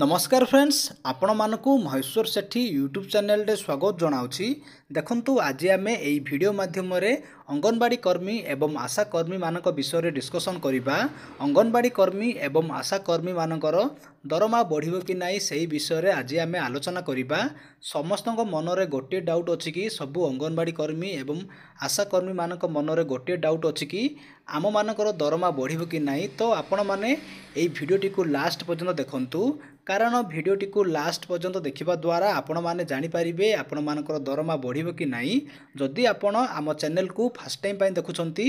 ନମସ୍କାର ଫ୍ରେଣ୍ଡସ୍ ଆପଣମାନଙ୍କୁ ମହେଶ୍ୱର ସେଠୀ ୟୁଟ୍ୟୁବ୍ ଚ୍ୟାନେଲରେ ସ୍ୱାଗତ ଜଣାଉଛି ଦେଖନ୍ତୁ ଆଜି ଆମେ ଏହି ଭିଡ଼ିଓ ମାଧ୍ୟମରେ ଅଙ୍ଗନବାଡ଼ି କର୍ମୀ ଏବଂ ଆଶା କର୍ମୀମାନଙ୍କ ବିଷୟରେ ଡିସ୍କସନ୍ କରିବା ଅଙ୍ଗନବାଡ଼ି କର୍ମୀ ଏବଂ ଆଶା କର୍ମୀମାନଙ୍କର ଦରମା ବଢ଼ିବ କି ନାହିଁ ସେହି ବିଷୟରେ ଆଜି ଆମେ ଆଲୋଚନା କରିବା ସମସ୍ତଙ୍କ ମନରେ ଗୋଟିଏ ଡାଉଟ୍ ଅଛି କି ସବୁ ଅଙ୍ଗନବାଡ଼ି କର୍ମୀ ଏବଂ ଆଶା କର୍ମୀମାନଙ୍କ ମନରେ ଗୋଟିଏ ଡାଉଟ୍ ଅଛି କି ଆମମାନଙ୍କର ଦରମା ବଢ଼ିବ କି ନାହିଁ ତ ଆପଣମାନେ ଏହି ଭିଡ଼ିଓଟିକୁ ଲାଷ୍ଟ ପର୍ଯ୍ୟନ୍ତ ଦେଖନ୍ତୁ କାରଣ ଭିଡ଼ିଓଟିକୁ ଲାଷ୍ଟ ପର୍ଯ୍ୟନ୍ତ ଦେଖିବା ଦ୍ୱାରା ଆପଣମାନେ ଜାଣିପାରିବେ ଆପଣମାନଙ୍କର ଦରମା ବଢ଼ିବ କି ନାହିଁ ଯଦି ଆପଣ ଆମ ଚ୍ୟାନେଲକୁ ଫାର୍ଷ୍ଟ ଟାଇମ୍ ପାଇଁ ଦେଖୁଛନ୍ତି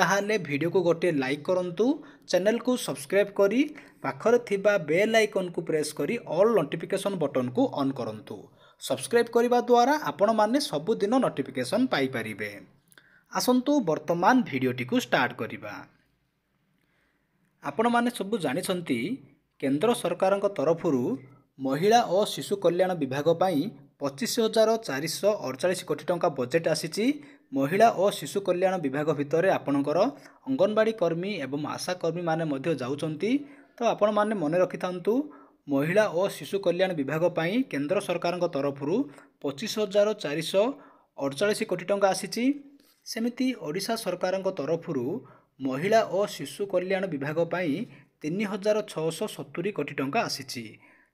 ତାହେଲେ ଭିଡ଼ିଓକୁ ଗୋଟିଏ ଲାଇକ୍ କରନ୍ତୁ ଚ୍ୟାନେଲକୁ ସବସ୍କ୍ରାଇବ୍ କରି ପାଖରେ ଥିବା ବେଲ୍ ଆଇକନ୍କୁ ପ୍ରେସ୍ କରି ଅଲ୍ ନୋଟିଫିକେସନ୍ ବଟନ୍କୁ ଅନ୍ କରନ୍ତୁ ସବସ୍କ୍ରାଇବ୍ କରିବା ଦ୍ୱାରା ଆପଣମାନେ ସବୁଦିନ ନୋଟିଫିକେସନ୍ ପାଇପାରିବେ ଆସନ୍ତୁ ବର୍ତ୍ତମାନ ଭିଡ଼ିଓଟିକୁ ଷ୍ଟାର୍ଟ କରିବା ଆପଣମାନେ ସବୁ ଜାଣିଛନ୍ତି କେନ୍ଦ୍ର ସରକାରଙ୍କ ତରଫରୁ ମହିଳା ଓ ଶିଶୁ କଲ୍ୟାଣ ବିଭାଗ ପାଇଁ ପଚିଶ ହଜାର ଚାରିଶହ ଅଡ଼ଚାଳିଶ କୋଟି ଟଙ୍କା ବଜେଟ୍ ଆସିଛି ମହିଳା ଓ ଶିଶୁ କଲ୍ୟାଣ ବିଭାଗ ଭିତରେ ଆପଣଙ୍କର ଅଙ୍ଗନବାଡ଼ି କର୍ମୀ ଏବଂ ଆଶା କର୍ମୀମାନେ ମଧ୍ୟ ଯାଉଛନ୍ତି ତ ଆପଣମାନେ ମନେ ରଖିଥାନ୍ତୁ ମହିଳା ଓ ଶିଶୁ କଲ୍ୟାଣ ବିଭାଗ ପାଇଁ କେନ୍ଦ୍ର ସରକାରଙ୍କ ତରଫରୁ ପଚିଶ ହଜାର ଚାରିଶହ ଅଡ଼ଚାଳିଶ କୋଟି ଟଙ୍କା ଆସିଛି ସେମିତି ଓଡ଼ିଶା ସରକାରଙ୍କ ତରଫରୁ ମହିଳା ଓ ଶିଶୁ କଲ୍ୟାଣ ବିଭାଗ ପାଇଁ ତିନି ହଜାର ଛଅଶହ ସତୁରି କୋଟି ଟଙ୍କା ଆସିଛି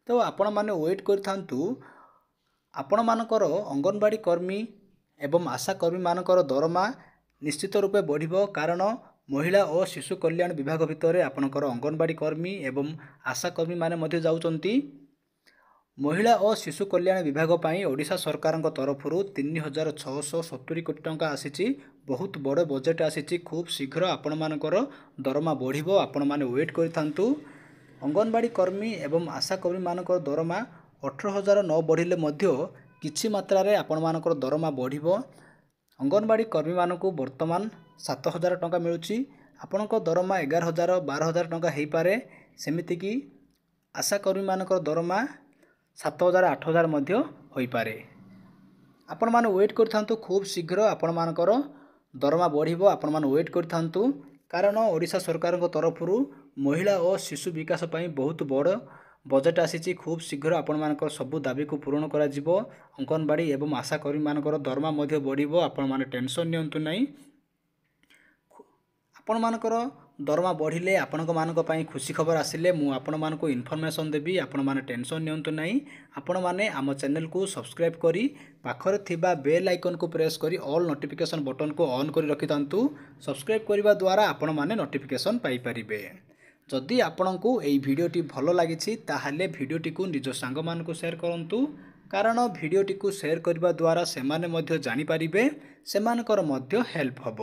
ତ ଆପଣମାନେ ୱେଟ୍ କରିଥାନ୍ତୁ ଆପଣମାନଙ୍କର ଅଙ୍ଗନବାଡ଼ି କର୍ମୀ ଏବଂ ଆଶାକର୍ମୀମାନଙ୍କର ଦରମା ନିଶ୍ଚିତ ରୂପେ ବଢ଼ିବ କାରଣ ମହିଳା ଓ ଶିଶୁ କଲ୍ୟାଣ ବିଭାଗ ଭିତରେ ଆପଣଙ୍କର ଅଙ୍ଗନବାଡ଼ି କର୍ମୀ ଏବଂ ଆଶାକର୍ମୀମାନେ ମଧ୍ୟ ଯାଉଛନ୍ତି ମହିଳା ଓ ଶିଶୁ କଲ୍ୟାଣ ବିଭାଗ ପାଇଁ ଓଡ଼ିଶା ସରକାରଙ୍କ ତରଫରୁ ତିନି ହଜାର ଛଅଶହ ସତୁରି କୋଟି ଟଙ୍କା ଆସିଛି ବହୁତ ବଡ଼ ବଜେଟ୍ ଆସିଛି ଖୁବ୍ ଶୀଘ୍ର ଆପଣମାନଙ୍କର ଦରମା ବଢ଼ିବ ଆପଣମାନେ ୱେଟ୍ କରିଥାନ୍ତୁ ଅଙ୍ଗନବାଡ଼ି କର୍ମୀ ଏବଂ ଆଶାକର୍ମୀମାନଙ୍କର ଦରମା ଅଠର ହଜାର ନ ବଢ଼ିଲେ ମଧ୍ୟ କିଛି ମାତ୍ରାରେ ଆପଣମାନଙ୍କର ଦରମା ବଢ଼ିବ ଅଙ୍ଗନବାଡ଼ି କର୍ମୀମାନଙ୍କୁ ବର୍ତ୍ତମାନ ସାତ ହଜାର ଟଙ୍କା ମିଳୁଛି ଆପଣଙ୍କ ଦରମା ଏଗାର ହଜାର ବାର ହଜାର ଟଙ୍କା ହେଇପାରେ ସେମିତିକି ଆଶାକର୍ମୀମାନଙ୍କର ଦରମା ସାତ ହଜାର ଆଠ ହଜାର ମଧ୍ୟ ହୋଇପାରେ ଆପଣମାନେ ୱେଟ୍ କରିଥାନ୍ତୁ ଖୁବ୍ ଶୀଘ୍ର ଆପଣମାନଙ୍କର ଦରମା ବଢ଼ିବ ଆପଣମାନେ ୱେଟ୍ କରିଥାନ୍ତୁ କାରଣ ଓଡ଼ିଶା ସରକାରଙ୍କ ତରଫରୁ ମହିଳା ଓ ଶିଶୁ ବିକାଶ ପାଇଁ ବହୁତ ବଡ଼ ବଜେଟ୍ ଆସିଛି ଖୁବ୍ ଶୀଘ୍ର ଆପଣମାନଙ୍କର ସବୁ ଦାବିକୁ ପୂରଣ କରାଯିବ ଅଙ୍ଗନବାଡ଼ି ଏବଂ ଆଶାକର୍ମୀମାନଙ୍କର ଦରମା ମଧ୍ୟ ବଢ଼ିବ ଆପଣମାନେ ଟେନସନ୍ ନିଅନ୍ତୁ ନାହିଁ ଆପଣମାନଙ୍କର ଦରମା ବଢ଼ିଲେ ଆପଣଙ୍କ ପାଇଁ ଖୁସି ଖବର ଆସିଲେ ମୁଁ ଆପଣମାନଙ୍କୁ ଇନଫର୍ମେସନ୍ ଦେବି ଆପଣମାନେ ଟେନସନ୍ ନିଅନ୍ତୁ ନାହିଁ ଆପଣମାନେ ଆମ ଚ୍ୟାନେଲକୁ ସବସ୍କ୍ରାଇବ୍ କରି ପାଖରେ ଥିବା ବେଲ୍ ଆଇକନ୍କୁ ପ୍ରେସ୍ କରି ଅଲ୍ ନୋଟିଫିକେସନ୍ ବଟନ୍କୁ ଅନ୍ କରି ରଖିଥାନ୍ତୁ ସବସ୍କ୍ରାଇବ୍ କରିବା ଦ୍ୱାରା ଆପଣମାନେ ନୋଟିଫିକେସନ୍ ପାଇପାରିବେ ଯଦି ଆପଣଙ୍କୁ ଏହି ଭିଡ଼ିଓଟି ଭଲ ଲାଗିଛି ତାହେଲେ ଭିଡ଼ିଓଟିକୁ ନିଜ ସାଙ୍ଗମାନଙ୍କୁ ସେୟାର କରନ୍ତୁ କାରଣ ଭିଡ଼ିଓଟିକୁ ସେୟାର କରିବା ଦ୍ୱାରା ସେମାନେ ମଧ୍ୟ ଜାଣିପାରିବେ ସେମାନଙ୍କର ମଧ୍ୟ ହେଲ୍ପ ହେବ